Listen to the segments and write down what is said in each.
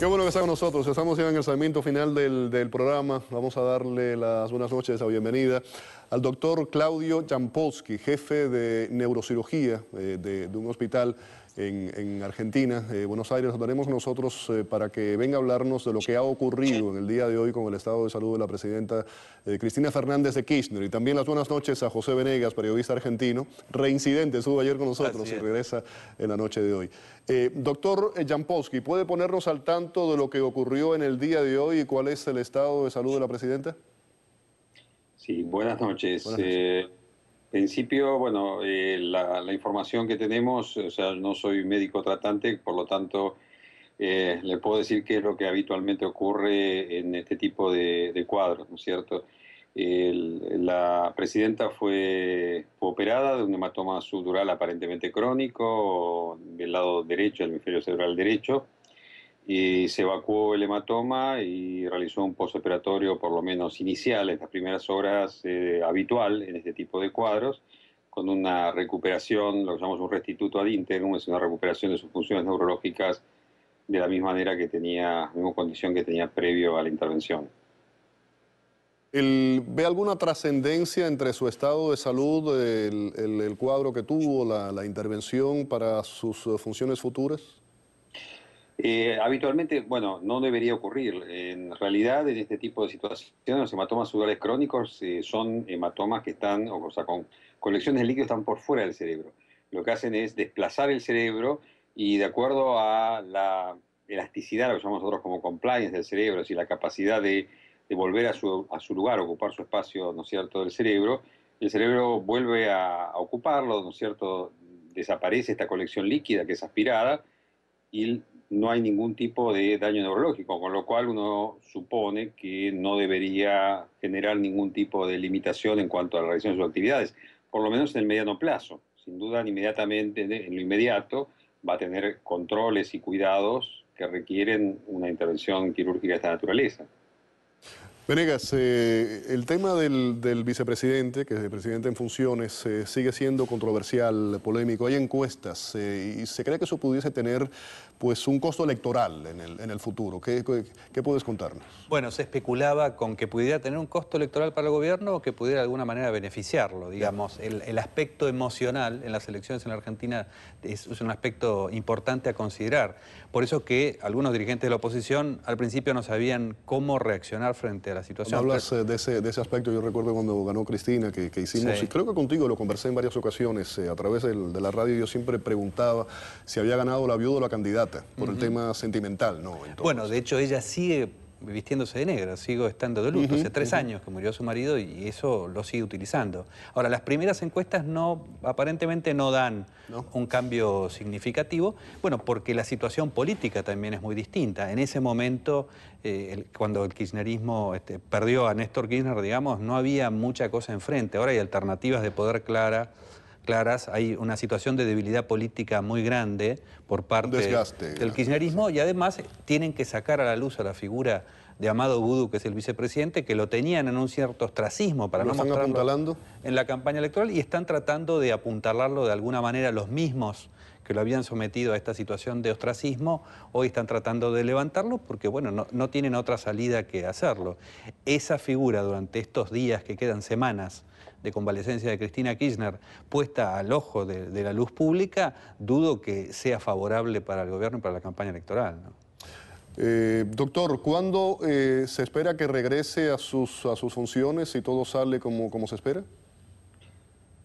Qué bueno que está con nosotros. Estamos ya en el segmento final del, programa. Vamos a darle las buenas noches, la bienvenida al doctor Claudio Jampolsky, jefe de neurocirugía eh, de, un hospital en, Argentina, eh, Buenos Aires. Lo daremos nosotros eh, para que venga a hablarnos de lo que ha ocurrido en el día de hoy con el estado de salud de la presidenta Cristina Fernández de Kirchner. Y también las buenas noches a José Venegas, periodista argentino, reincidente, estuvo ayer con nosotros y regresa en la noche de hoy. doctor Jampolsky, ¿puede ponernos al tanto de lo que ocurrió en el día de hoy y cuál es el estado de salud de la presidenta? Sí, buenas noches. Eh, en principio, bueno, eh, la, información que tenemos, o sea, no soy médico tratante, por lo tanto, eh, le puedo decir qué es lo que habitualmente ocurre en este tipo de, cuadros, ¿no es cierto? la presidenta fue, fue, operada de un hematoma subdural aparentemente crónico, del lado derecho, del hemisferio cerebral derecho, y se evacuó el hematoma y realizó un postoperatorio, por lo menos inicial, en las primeras horas eh, habitual en este tipo de cuadros, con una recuperación, lo que llamamos un restituto ad interim, es una recuperación de sus funciones neurológicas de la misma manera que tenía, la misma condición que tenía previo a la intervención. ¿Ve alguna trascendencia entre su estado de salud, el, cuadro que tuvo, la intervención para sus eh, funciones futuras? Eh, habitualmente, bueno, no debería ocurrir. En realidad, en este tipo de situaciones, los hematomas sudales crónicos eh, son hematomas que están, o sea, con colecciones de líquidos están por fuera del cerebro. Lo que hacen es desplazar el cerebro y de acuerdo a la elasticidad, lo que llamamos nosotros como compliance del cerebro, es decir, la capacidad de, volver a su, lugar, ocupar su espacio, ¿no es cierto?, del cerebro, el cerebro vuelve a, ocuparlo, ¿no es cierto?, desaparece esta colección líquida que es aspirada y no hay ningún tipo de daño neurológico, con lo cual uno supone que no debería generar ningún tipo de limitación en cuanto a la realización de sus actividades, por lo menos en el mediano plazo. Sin duda, inmediatamente, en lo inmediato, va a tener controles y cuidados que requieren una intervención quirúrgica de esta naturaleza. Venegas, eh, el tema del, vicepresidente, que es el presidente en funciones, eh, sigue siendo controversial, polémico. Hay encuestas eh, y se cree que eso pudiese tener pues un costo electoral en el, futuro. ¿Qué, ¿Qué, puedes contarnos? Bueno, se especulaba con que pudiera tener un costo electoral para el gobierno o que pudiera de alguna manera beneficiarlo. Digamos, el, aspecto emocional en las elecciones en la Argentina es, un aspecto importante a considerar. Por eso que algunos dirigentes de la oposición al principio no sabían cómo reaccionar frente a la situación. hablas eh, de ese, aspecto, yo recuerdo cuando ganó Cristina, que, hicimos, y creo que contigo lo conversé en varias ocasiones, eh, a través de la radio yo siempre preguntaba si había ganado la viuda o la candidata por el tema sentimental, ¿no? Bueno, de hecho ella sigue vistiéndose de negro, sigo estando de luto. Hace tres años que murió su marido y eso lo sigue utilizando. Ahora, las primeras encuestas no, aparentemente no dan un cambio significativo, bueno, porque la situación política también es muy distinta. En ese momento, eh, cuando el kirchnerismo este, perdió a Néstor Kirchner, digamos, no había mucha cosa enfrente. Ahora hay alternativas de poder clara claras, hay una situación de debilidad política muy grande por parte del kirchnerismo y además tienen que sacar a la luz a la figura de Amado Vudú, que es el vicepresidente, que lo tenían en un cierto ostracismo para no están apuntalando? en la campaña electoral y están tratando de apuntalarlo de alguna manera los mismos que lo habían sometido a esta situación de ostracismo, hoy están tratando de levantarlo porque, bueno, no, tienen otra salida que hacerlo. Esa figura durante estos días que quedan semanas de convalecencia de Cristina Kirchner puesta al ojo de, la luz pública, dudo que sea favorable para el gobierno y para la campaña electoral. Eh, doctor, ¿cuándo eh, se espera que regrese a sus, a sus funciones y todo sale como, como se espera?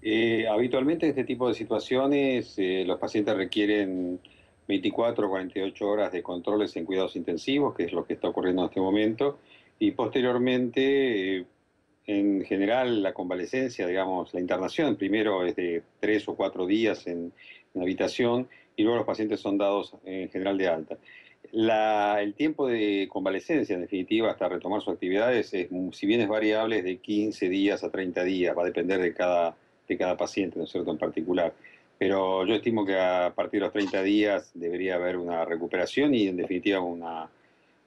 Eh, habitualmente este tipo de situaciones eh, los pacientes requieren 24 o 48 horas de controles en cuidados intensivos, que es lo que está ocurriendo en este momento, y posteriormente, eh, en general, la convalecencia, digamos, la internación, primero es de 3 o 4 días en, habitación y luego los pacientes son dados en general de alta. el tiempo de convalecencia, en definitiva, hasta retomar sus actividades, es, si bien es variable, es de 15 días a 30 días, va a depender de cada de cada paciente, ¿no es cierto?, en particular. Pero yo estimo que a partir de los 30 días debería haber una recuperación y en definitiva una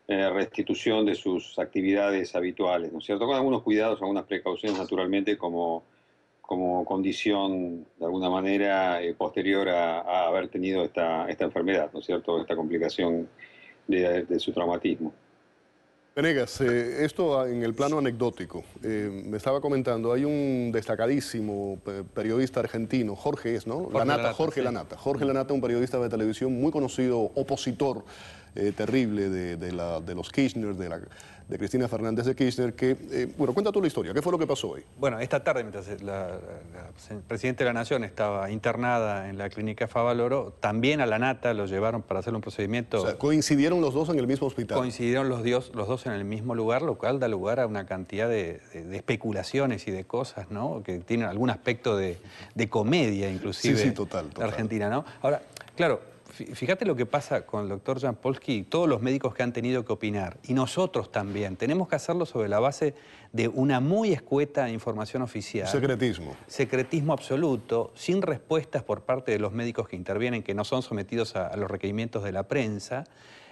eh, restitución de sus actividades habituales, ¿no es cierto? Con algunos cuidados, algunas precauciones naturalmente como, como condición de alguna manera eh, posterior a, haber tenido esta, esta enfermedad, ¿no es cierto?, esta complicación de su traumatismo. Venegas, eh, esto en el plano anecdótico, eh, me estaba comentando, hay un destacadísimo eh, periodista argentino, Jorge es, ¿no? Lanata, Jorge Lanata. Jorge un periodista de televisión muy conocido, opositor terrible de, de los Kirchner, de la de Cristina Fernández de Kirchner, que, eh, bueno, cuenta tú la historia, ¿qué fue lo que pasó hoy? Bueno, esta tarde, mientras la, Presidenta de la Nación estaba internada en la clínica Favaloro, también a la nata lo llevaron para hacer un procedimiento... O sea, coincidieron los dos en el mismo hospital. Coincidieron los, los dos en el mismo lugar, lo cual da lugar a una cantidad de, especulaciones y de cosas, ¿no? Que tienen algún aspecto de, comedia, inclusive, sí, sí, total, Argentina, ¿no? Ahora, claro... Fíjate lo que pasa con el doctor Jan Polski, todos los médicos que han tenido que opinar, y nosotros también. Tenemos que hacerlo sobre la base de una muy escueta información oficial. Secretismo. Secretismo absoluto, sin respuestas por parte de los médicos que intervienen, que no son sometidos a los requerimientos de la prensa.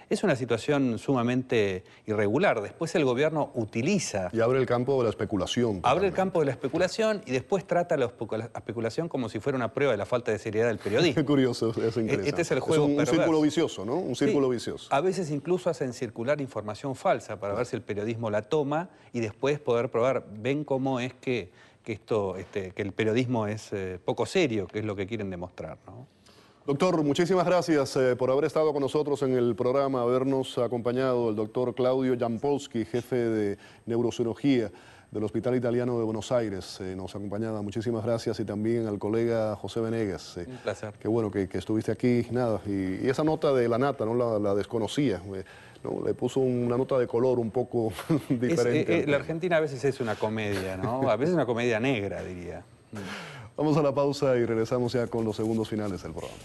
Es una situación sumamente irregular. Después el gobierno utiliza... Y abre el campo de la especulación. Abre el campo de la especulación y después trata la especulación como si fuera una prueba de la falta de seriedad del periodismo. Qué curioso, es interesante. Este es el juego. Es un, círculo vicioso, ¿no? Un círculo vicioso. A veces incluso hacen circular información falsa para ver si el periodismo la toma y después poder probar, ven cómo es que esto, este, que el periodismo es eh, poco serio, que es lo que quieren demostrar. ¿no? Doctor, muchísimas gracias eh, por haber estado con nosotros en el programa, habernos acompañado el doctor Claudio Jampolski, jefe de neurocirugía del Hospital Italiano de Buenos Aires. Eh, nos acompañaba, muchísimas gracias, y también al colega José Venegas. Eh, un placer. Qué bueno que, estuviste aquí, nada, y, esa nota de la nata, no la, desconocía. le puso una nota de color un poco diferente. la Argentina a veces es una comedia, ¿no? A veces es una comedia negra, diría. Vamos a la pausa y regresamos ya con los segundos finales del programa.